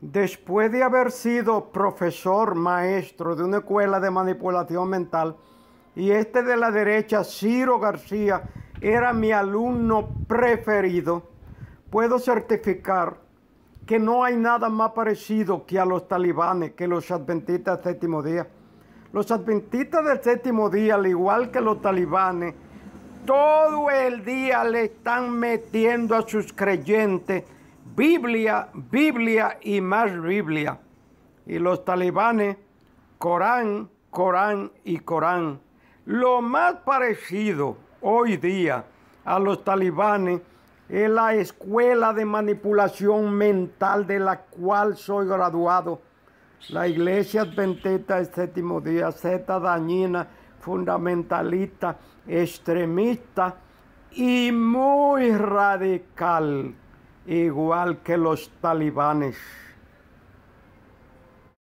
Después de haber sido profesor maestro de una escuela de manipulación mental, y este de la derecha, Ciro García, era mi alumno preferido, puedo certificar que no hay nada más parecido que a los talibanes, que los adventistas del séptimo día. Los adventistas del séptimo día, al igual que los talibanes, todo el día le están metiendo a sus creyentes Biblia, Biblia y más Biblia. Y los talibanes, Corán, Corán y Corán. Lo más parecido hoy día a los talibanes es la escuela de manipulación mental de la cual soy graduado. La iglesia adventista del séptimo día, Z dañina, fundamentalista, extremista y muy radical igual que los talibanes.